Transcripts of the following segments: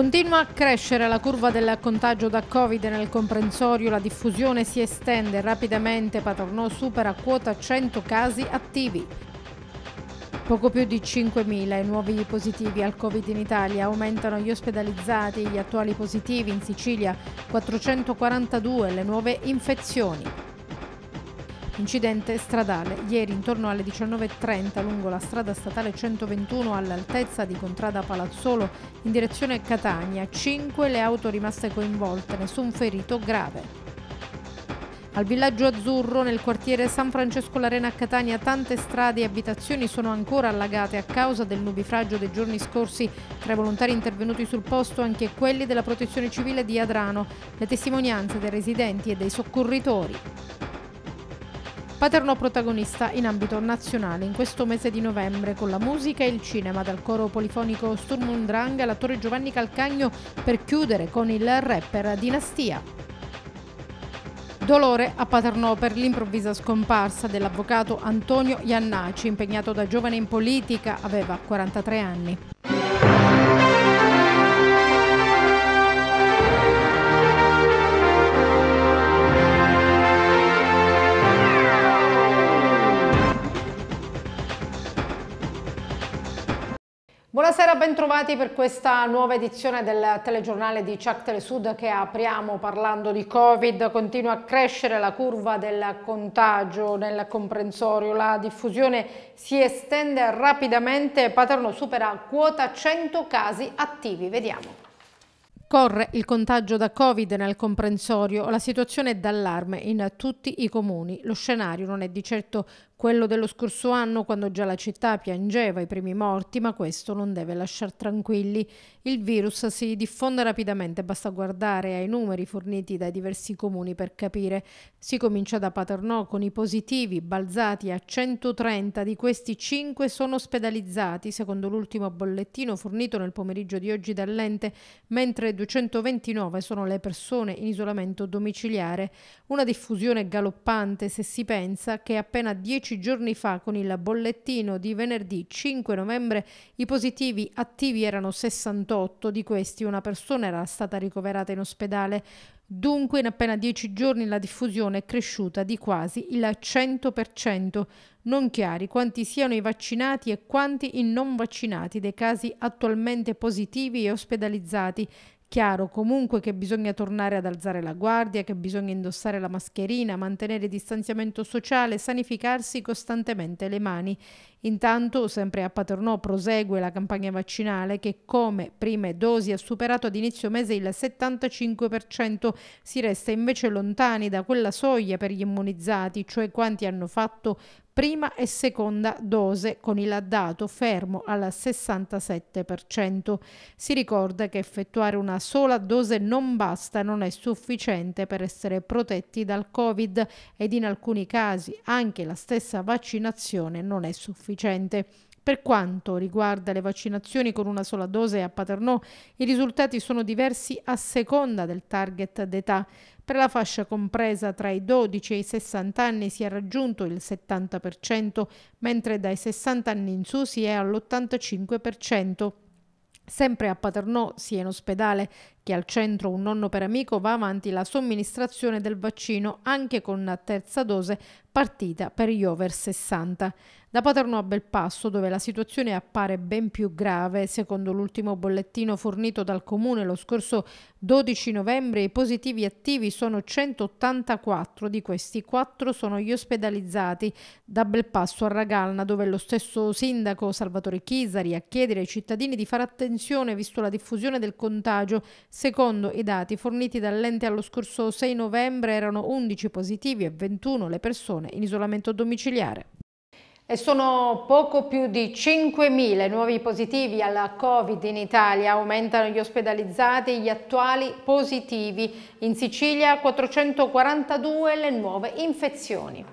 Continua a crescere la curva del contagio da Covid nel comprensorio, la diffusione si estende rapidamente, Paternò supera quota 100 casi attivi. Poco più di 5.000 i nuovi positivi al Covid in Italia, aumentano gli ospedalizzati, gli attuali positivi in Sicilia, 442 le nuove infezioni. Incidente stradale ieri intorno alle 19.30 lungo la strada statale 121 all'altezza di Contrada Palazzolo in direzione Catania. Cinque le auto rimaste coinvolte, nessun ferito grave. Al villaggio azzurro, nel quartiere San Francesco Larena a Catania, tante strade e abitazioni sono ancora allagate a causa del nubifragio dei giorni scorsi. Tra i volontari intervenuti sul posto anche quelli della protezione civile di Adrano, le testimonianze dei residenti e dei soccorritori. Paternò protagonista in ambito nazionale in questo mese di novembre con la musica e il cinema dal coro polifonico Sturm und Drang all'attore Giovanni Calcagno per chiudere con il rapper Dinastia. Dolore a Paternò per l'improvvisa scomparsa dell'avvocato Antonio Iannaci, impegnato da giovane in politica, aveva 43 anni. Buonasera, bentrovati per questa nuova edizione del telegiornale di Ciac Telesud che apriamo parlando di Covid. Continua a crescere la curva del contagio nel comprensorio. La diffusione si estende rapidamente. Paterno supera quota 100 casi attivi. Vediamo. Corre il contagio da Covid nel comprensorio, la situazione è d'allarme in tutti i comuni. Lo scenario non è di certo quello dello scorso anno quando già la città piangeva i primi morti, ma questo non deve lasciar tranquilli. Il virus si diffonde rapidamente, basta guardare ai numeri forniti dai diversi comuni per capire. Si comincia da Paternò con i positivi balzati a 130, di questi 5 sono ospedalizzati, secondo l'ultimo bollettino fornito nel pomeriggio di oggi dall'ente, mentre 229 sono le persone in isolamento domiciliare. Una diffusione galoppante se si pensa che appena 10 14 giorni fa con il bollettino di venerdì 5 novembre i positivi attivi erano 68, di questi una persona era stata ricoverata in ospedale. Dunque in appena 10 giorni la diffusione è cresciuta di quasi il 100%, non chiari quanti siano i vaccinati e quanti i non vaccinati dei casi attualmente positivi e ospedalizzati Chiaro comunque che bisogna tornare ad alzare la guardia, che bisogna indossare la mascherina, mantenere distanziamento sociale, sanificarsi costantemente le mani. Intanto, sempre a Paternò, prosegue la campagna vaccinale che come prime dosi ha superato ad inizio mese il 75%, si resta invece lontani da quella soglia per gli immunizzati, cioè quanti hanno fatto prima e seconda dose con il dato fermo al 67%. Si ricorda che effettuare una sola dose non basta, non è sufficiente per essere protetti dal Covid ed in alcuni casi anche la stessa vaccinazione non è sufficiente. Per quanto riguarda le vaccinazioni con una sola dose a Paternò, i risultati sono diversi a seconda del target d'età. Per la fascia compresa tra i 12 e i 60 anni si è raggiunto il 70%, mentre dai 60 anni in su si è all'85%. Sempre a Paternò, sia in ospedale che al centro Un nonno per amico va avanti la somministrazione del vaccino anche con una terza dose partita per gli over 60. Da Paternò a Belpasso, dove la situazione appare ben più grave, secondo l'ultimo bollettino fornito dal comune lo scorso 12 novembre, i positivi attivi sono 184, di questi 4 sono gli ospedalizzati. Da Belpasso a Ragalna, dove lo stesso sindaco Salvatore Chisari a chiedere ai cittadini di fare attenzione visto la diffusione del contagio, Secondo i dati forniti dall'ente allo scorso 6 novembre erano 11 positivi e 21 le persone in isolamento domiciliare. E sono poco più di 5.000 nuovi positivi alla Covid in Italia, aumentano gli ospedalizzati e gli attuali positivi. In Sicilia 442 le nuove infezioni.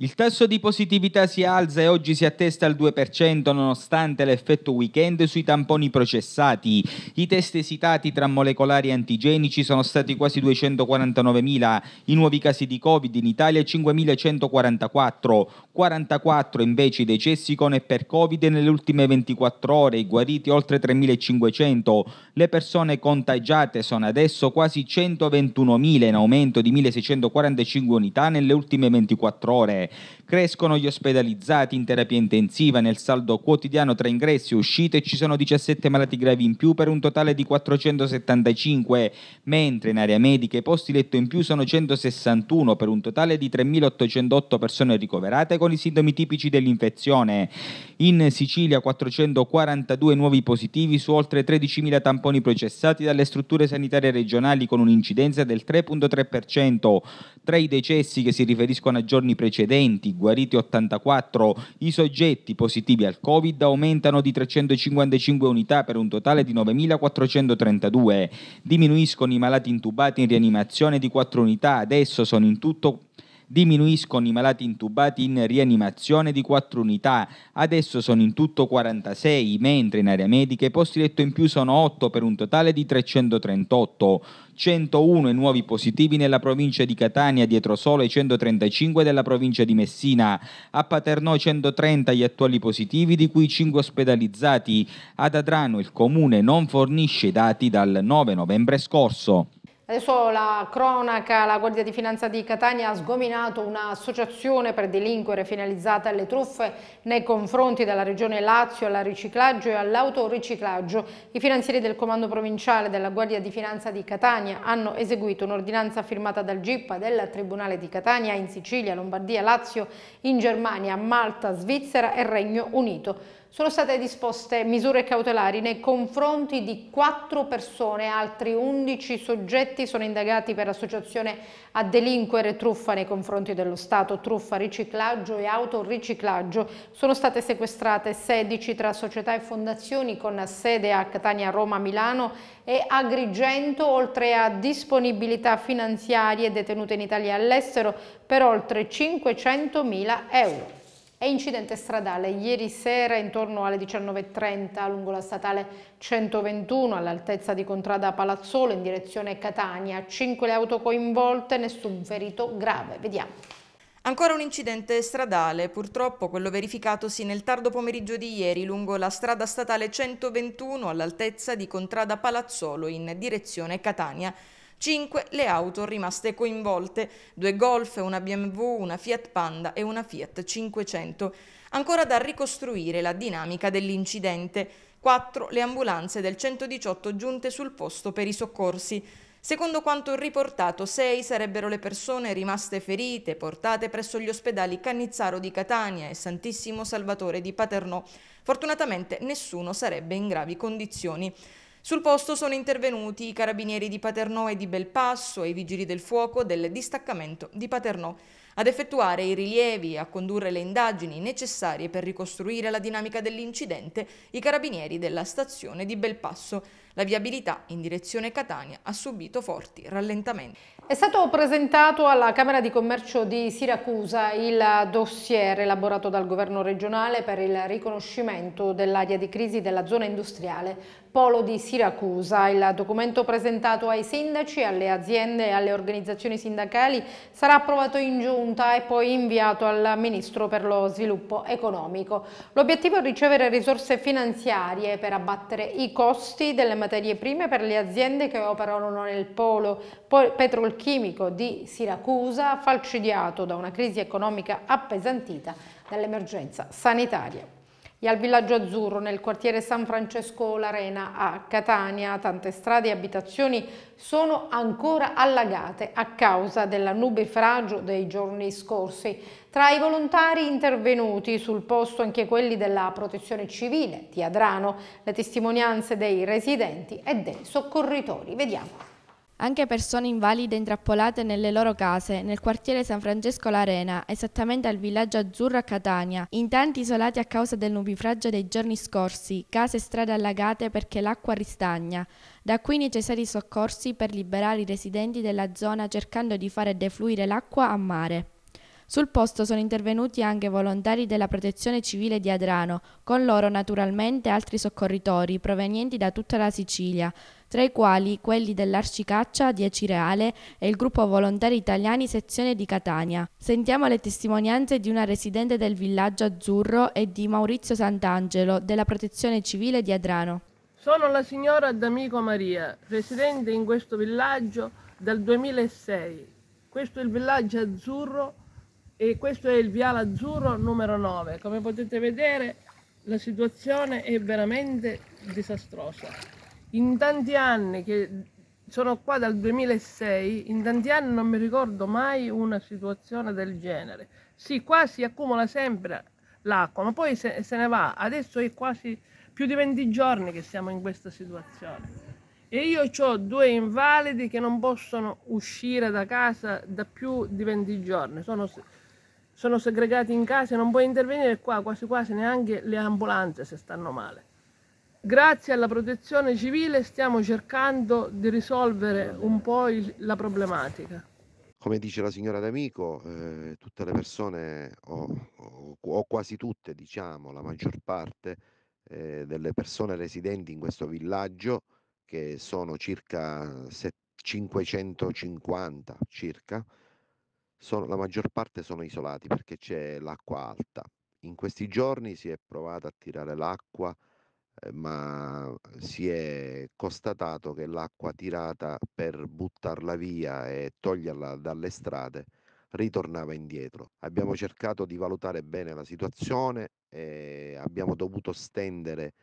Il tasso di positività si alza e oggi si attesta al 2% nonostante l'effetto weekend sui tamponi processati. I test esitati tra molecolari e antigenici sono stati quasi 249.000, i nuovi casi di Covid in Italia 5.144, 44 invece i decessi con e per Covid nelle ultime 24 ore, i guariti oltre 3.500, le persone contagiate sono adesso quasi 121.000 in aumento di 1.645 unità nelle ultime 24 ore. Crescono gli ospedalizzati in terapia intensiva, nel saldo quotidiano tra ingressi e uscite ci sono 17 malati gravi in più per un totale di 475, mentre in area medica i posti letto in più sono 161 per un totale di 3.808 persone ricoverate con i sintomi tipici dell'infezione. In Sicilia 442 nuovi positivi su oltre 13.000 tamponi processati dalle strutture sanitarie regionali con un'incidenza del 3.3%. Tra i decessi che si riferiscono a giorni precedenti 20, guariti 84, i soggetti positivi al Covid aumentano di 355 unità per un totale di 9.432, diminuiscono i malati intubati in rianimazione di 4 unità, adesso sono in tutto diminuiscono i malati intubati in rianimazione di 4 unità, adesso sono in tutto 46, mentre in area medica i posti letto in più sono 8 per un totale di 338. 101 i nuovi positivi nella provincia di Catania, dietro solo i 135 della provincia di Messina. A Paternò 130 gli attuali positivi, di cui 5 ospedalizzati. Ad Adrano il comune non fornisce i dati dal 9 novembre scorso. Adesso la cronaca, la Guardia di Finanza di Catania ha sgominato un'associazione per delinquere finalizzata alle truffe nei confronti della Regione Lazio, al riciclaggio e all'autoriciclaggio. I finanzieri del Comando Provinciale della Guardia di Finanza di Catania hanno eseguito un'ordinanza firmata dal GIPA del Tribunale di Catania in Sicilia, Lombardia, Lazio, in Germania, Malta, Svizzera e Regno Unito sono state disposte misure cautelari nei confronti di quattro persone, altri 11 soggetti sono indagati per associazione a delinquere truffa nei confronti dello Stato, truffa, riciclaggio e autoriciclaggio. Sono state sequestrate 16 tra società e fondazioni con sede a Catania, Roma, Milano e Agrigento, oltre a disponibilità finanziarie detenute in Italia e all'estero per oltre 500.000 euro e incidente stradale ieri sera intorno alle 19.30 lungo la statale 121 all'altezza di Contrada Palazzolo in direzione Catania. Cinque le auto coinvolte, nessun ferito grave. Vediamo. Ancora un incidente stradale, purtroppo quello verificatosi nel tardo pomeriggio di ieri lungo la strada statale 121 all'altezza di Contrada Palazzolo in direzione Catania. 5 le auto rimaste coinvolte, due Golf, una BMW, una Fiat Panda e una Fiat 500. Ancora da ricostruire la dinamica dell'incidente. 4 le ambulanze del 118 giunte sul posto per i soccorsi. Secondo quanto riportato, 6 sarebbero le persone rimaste ferite, portate presso gli ospedali Cannizzaro di Catania e Santissimo Salvatore di Paternò. Fortunatamente nessuno sarebbe in gravi condizioni. Sul posto sono intervenuti i carabinieri di Paternò e di Belpasso e i vigili del fuoco del distaccamento di Paternò ad effettuare i rilievi e a condurre le indagini necessarie per ricostruire la dinamica dell'incidente i carabinieri della stazione di Belpasso. La viabilità in direzione Catania ha subito forti rallentamenti. È stato presentato alla Camera di Commercio di Siracusa il dossier elaborato dal governo regionale per il riconoscimento dell'area di crisi della zona industriale Polo di Siracusa. Il documento presentato ai sindaci, alle aziende e alle organizzazioni sindacali sarà approvato in giunta e poi inviato al Ministro per lo Sviluppo Economico. L'obiettivo è ricevere risorse finanziarie per abbattere i costi delle materie materie prime per le aziende che operano nel polo petrolchimico di Siracusa, falcidiato da una crisi economica appesantita dall'emergenza sanitaria e al villaggio azzurro nel quartiere San Francesco Larena a Catania tante strade e abitazioni sono ancora allagate a causa della nube fragio dei giorni scorsi. Tra i volontari intervenuti sul posto anche quelli della protezione civile di Adrano, le testimonianze dei residenti e dei soccorritori. Vediamo. Anche persone invalide intrappolate nelle loro case, nel quartiere San Francesco L'Arena, esattamente al villaggio azzurro a Catania, in tanti isolati a causa del nubifragio dei giorni scorsi, case e strade allagate perché l'acqua ristagna. Da qui necessari soccorsi per liberare i residenti della zona cercando di fare defluire l'acqua a mare. Sul posto sono intervenuti anche volontari della Protezione Civile di Adrano, con loro naturalmente altri soccorritori provenienti da tutta la Sicilia, tra i quali quelli dell'Arcicaccia 10 Reale e il gruppo volontari italiani sezione di Catania. Sentiamo le testimonianze di una residente del villaggio azzurro e di Maurizio Sant'Angelo della Protezione Civile di Adrano. Sono la signora D'Amico Maria, residente in questo villaggio dal 2006. Questo è il villaggio azzurro e questo è il viale azzurro numero 9 come potete vedere la situazione è veramente disastrosa in tanti anni che sono qua dal 2006 in tanti anni non mi ricordo mai una situazione del genere sì qua si accumula sempre l'acqua ma poi se, se ne va adesso è quasi più di 20 giorni che siamo in questa situazione e io ho due invalidi che non possono uscire da casa da più di 20 giorni sono sono segregati in casa, e non puoi intervenire qua quasi quasi neanche le ambulanze se stanno male. Grazie alla protezione civile stiamo cercando di risolvere un po' il, la problematica. Come dice la signora D'Amico, eh, tutte le persone, o, o, o, quasi tutte, diciamo, la maggior parte eh, delle persone residenti in questo villaggio, che sono circa 550 circa, sono, la maggior parte sono isolati perché c'è l'acqua alta. In questi giorni si è provato a tirare l'acqua, eh, ma si è constatato che l'acqua tirata per buttarla via e toglierla dalle strade ritornava indietro. Abbiamo cercato di valutare bene la situazione e abbiamo dovuto stendere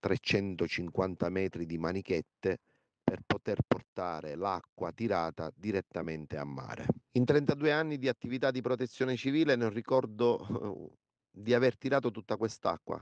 350 eh, metri di manichette per poter portare l'acqua tirata direttamente a mare. In 32 anni di attività di protezione civile non ricordo uh, di aver tirato tutta quest'acqua,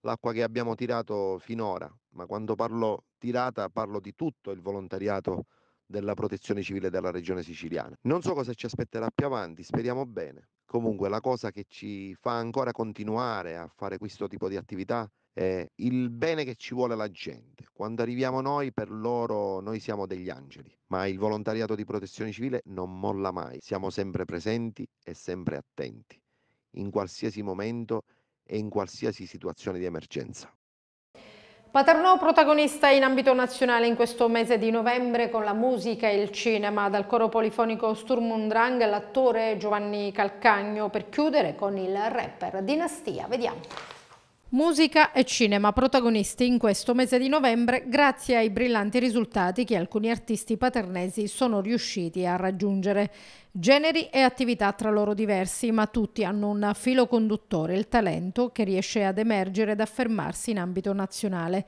l'acqua che abbiamo tirato finora, ma quando parlo tirata parlo di tutto il volontariato della protezione civile della regione siciliana. Non so cosa ci aspetterà più avanti, speriamo bene. Comunque la cosa che ci fa ancora continuare a fare questo tipo di attività eh, il bene che ci vuole la gente. Quando arriviamo noi, per loro noi siamo degli angeli, ma il volontariato di protezione civile non molla mai, siamo sempre presenti e sempre attenti, in qualsiasi momento e in qualsiasi situazione di emergenza. Paternò protagonista in ambito nazionale in questo mese di novembre con la musica e il cinema dal coro polifonico Sturm und Drang l'attore Giovanni Calcagno per chiudere con il rapper Dinastia. Vediamo. Musica e cinema protagonisti in questo mese di novembre grazie ai brillanti risultati che alcuni artisti paternesi sono riusciti a raggiungere. Generi e attività tra loro diversi, ma tutti hanno un filo conduttore, il talento che riesce ad emergere ed affermarsi in ambito nazionale.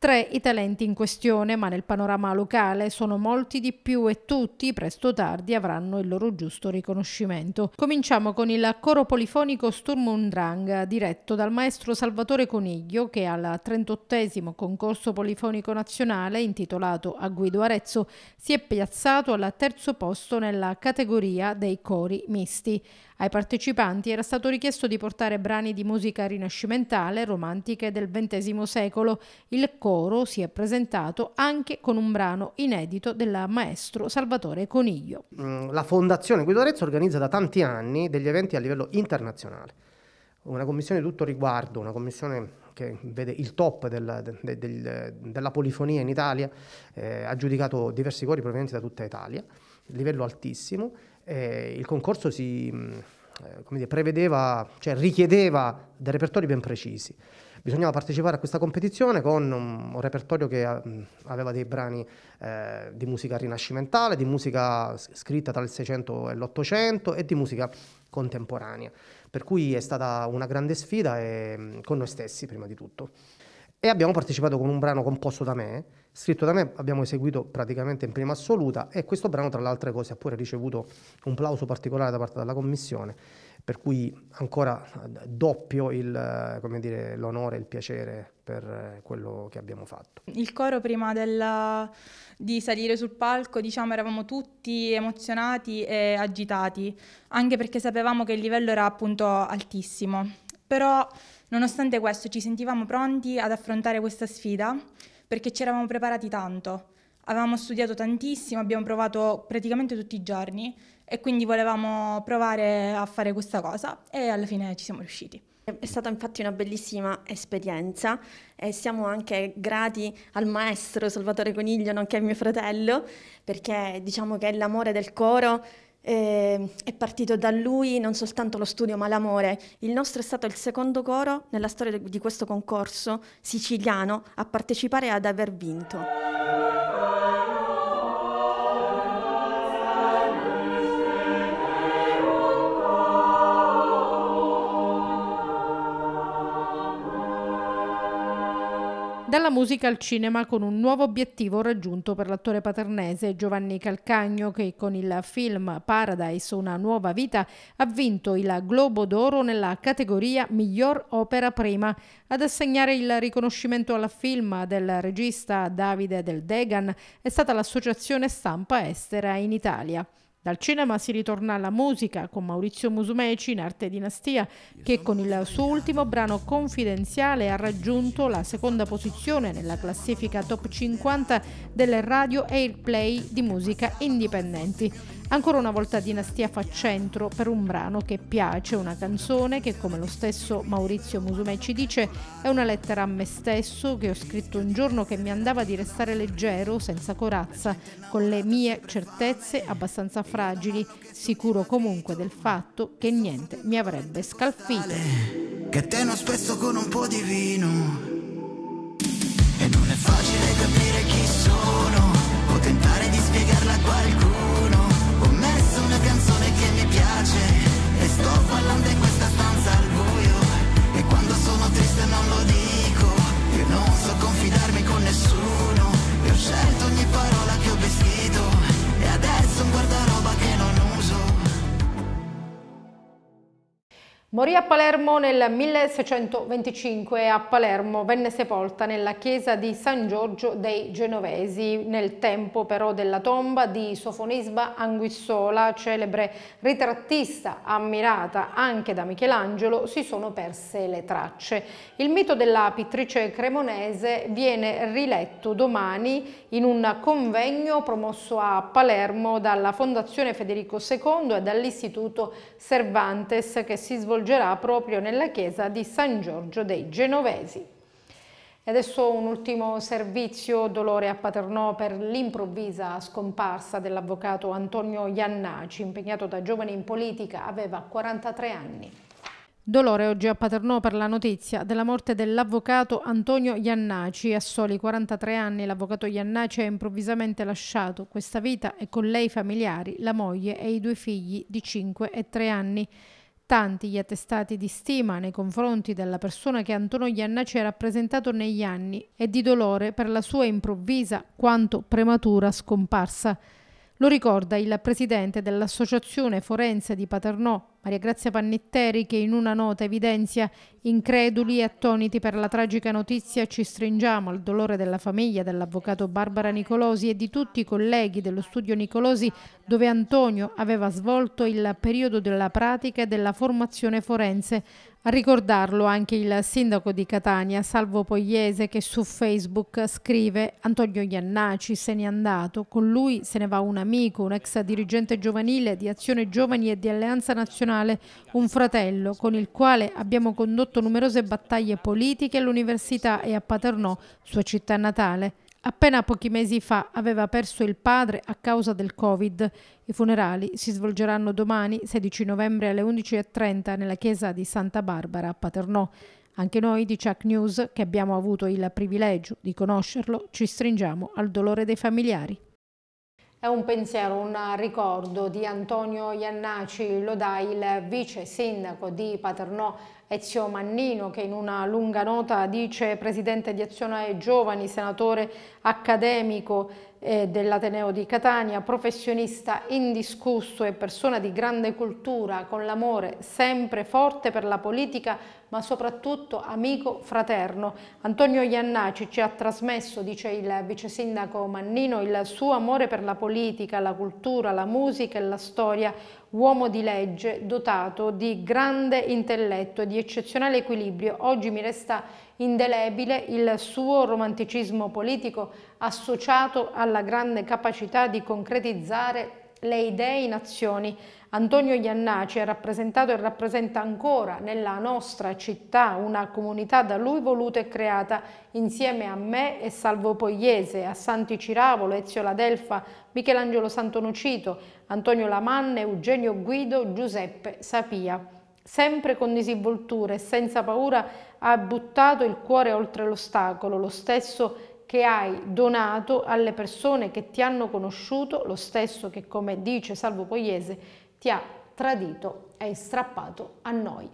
Tre i talenti in questione, ma nel panorama locale sono molti di più e tutti, presto o tardi, avranno il loro giusto riconoscimento. Cominciamo con il coro polifonico Sturm und Drang, diretto dal maestro Salvatore Coniglio, che al 38 concorso polifonico nazionale, intitolato A Guido Arezzo, si è piazzato al terzo posto nella categoria dei cori misti. Ai partecipanti era stato richiesto di portare brani di musica rinascimentale, romantiche del XX secolo. Il coro si è presentato anche con un brano inedito del maestro Salvatore Coniglio. Mm, la Fondazione Guido Arezzo organizza da tanti anni degli eventi a livello internazionale. Una commissione di tutto riguardo, una commissione che vede il top della, de, de, della polifonia in Italia, eh, ha giudicato diversi cori provenienti da tutta Italia, livello altissimo, eh, il concorso si, mm, eh, dire, prevedeva, cioè richiedeva dei repertori ben precisi. Bisognava partecipare a questa competizione con un, un repertorio che eh, mm, aveva dei brani eh, di musica rinascimentale, di musica scritta tra il 600 e l'800 e di musica contemporanea. Per cui è stata una grande sfida e, mm, con noi stessi prima di tutto e abbiamo partecipato con un brano composto da me, scritto da me, abbiamo eseguito praticamente in prima assoluta e questo brano tra le altre cose ha pure ricevuto un plauso particolare da parte della commissione, per cui ancora eh, doppio eh, l'onore e il piacere per eh, quello che abbiamo fatto. Il coro prima della, di salire sul palco diciamo eravamo tutti emozionati e agitati, anche perché sapevamo che il livello era appunto altissimo, però Nonostante questo ci sentivamo pronti ad affrontare questa sfida perché ci eravamo preparati tanto, avevamo studiato tantissimo, abbiamo provato praticamente tutti i giorni e quindi volevamo provare a fare questa cosa e alla fine ci siamo riusciti. È stata infatti una bellissima esperienza e siamo anche grati al maestro Salvatore Coniglio, nonché a mio fratello, perché diciamo che l'amore del coro eh, è partito da lui non soltanto lo studio ma l'amore. Il nostro è stato il secondo coro nella storia di questo concorso siciliano a partecipare e ad aver vinto. dalla musica al cinema con un nuovo obiettivo raggiunto per l'attore paternese Giovanni Calcagno che con il film Paradise Una nuova vita ha vinto il Globo d'Oro nella categoria Miglior opera prima. Ad assegnare il riconoscimento al film del regista Davide Del Degan è stata l'associazione stampa estera in Italia. Dal cinema si ritorna alla musica con Maurizio Musumeci in Arte Dinastia che con il suo ultimo brano Confidenziale ha raggiunto la seconda posizione nella classifica top 50 delle radio Airplay di musica indipendenti. Ancora una volta Dinastia fa centro per un brano che piace, una canzone che come lo stesso Maurizio Musumei ci dice è una lettera a me stesso che ho scritto un giorno che mi andava di restare leggero, senza corazza, con le mie certezze abbastanza fragili, sicuro comunque del fatto che niente mi avrebbe scalfito. Eh, che te non spesso con un po' di vino Morì a Palermo nel 1625 e a Palermo venne sepolta nella chiesa di San Giorgio dei Genovesi, nel tempo però della tomba di Sofonisba Anguissola, celebre ritrattista ammirata anche da Michelangelo, si sono perse le tracce. Il mito della pittrice cremonese viene riletto domani in un convegno promosso a Palermo dalla Fondazione Federico II e dall'Istituto Cervantes che si svolge svolgerà proprio nella chiesa di San Giorgio dei Genovesi. E adesso un ultimo servizio dolore a Paternò per l'improvvisa scomparsa dell'avvocato Antonio Iannaci, impegnato da giovane in politica, aveva 43 anni. Dolore oggi a Paternò per la notizia della morte dell'avvocato Antonio Iannaci. A soli 43 anni l'avvocato Iannaci ha improvvisamente lasciato questa vita e con lei i familiari, la moglie e i due figli di 5 e 3 anni tanti gli attestati di stima nei confronti della persona che Antonio Ianna ci ha rappresentato negli anni e di dolore per la sua improvvisa quanto prematura scomparsa. Lo ricorda il presidente dell'Associazione Forense di Paternò, Maria Grazia Pannitteri che in una nota evidenzia increduli e attoniti per la tragica notizia ci stringiamo al dolore della famiglia dell'avvocato Barbara Nicolosi e di tutti i colleghi dello studio Nicolosi dove Antonio aveva svolto il periodo della pratica e della formazione forense. A ricordarlo anche il sindaco di Catania, Salvo Pogliese, che su Facebook scrive Antonio Iannaci se n'è andato, con lui se ne va un amico, un ex dirigente giovanile di Azione Giovani e di Alleanza Nazionale nazionale, un fratello con il quale abbiamo condotto numerose battaglie politiche all'università e a Paternò, sua città natale. Appena pochi mesi fa aveva perso il padre a causa del Covid. I funerali si svolgeranno domani, 16 novembre alle 11.30 nella chiesa di Santa Barbara a Paternò. Anche noi di Chuck News, che abbiamo avuto il privilegio di conoscerlo, ci stringiamo al dolore dei familiari. È un pensiero, un ricordo di Antonio Iannaci lo dà il vice sindaco di Paternò, Ezio Mannino, che in una lunga nota dice presidente di Azione Giovani, senatore accademico eh, dell'Ateneo di Catania, professionista indiscusso e persona di grande cultura, con l'amore sempre forte per la politica, ma soprattutto amico fraterno. Antonio Iannaci ci ha trasmesso, dice il vice sindaco Mannino, il suo amore per la politica, la cultura, la musica e la storia, uomo di legge dotato di grande intelletto e di eccezionale equilibrio. Oggi mi resta indelebile il suo romanticismo politico associato alla grande capacità di concretizzare le idee in azioni. Antonio Iannaci ha rappresentato e rappresenta ancora nella nostra città una comunità da lui voluta e creata insieme a me e Salvo Pogliese, a Santi Ciravolo, Ezio Ladelfa, Michelangelo Santonocito, Antonio Lamanne, Eugenio Guido, Giuseppe Sapia. Sempre con disinvoltura e senza paura ha buttato il cuore oltre l'ostacolo, lo stesso che hai donato alle persone che ti hanno conosciuto, lo stesso che, come dice Salvo Pogliese, ti ha tradito e strappato a noi.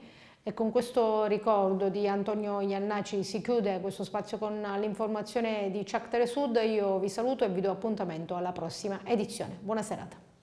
E con questo ricordo di Antonio Iannacci si chiude questo spazio con l'informazione di Ciak Telesud. Io vi saluto e vi do appuntamento alla prossima edizione. Buona serata.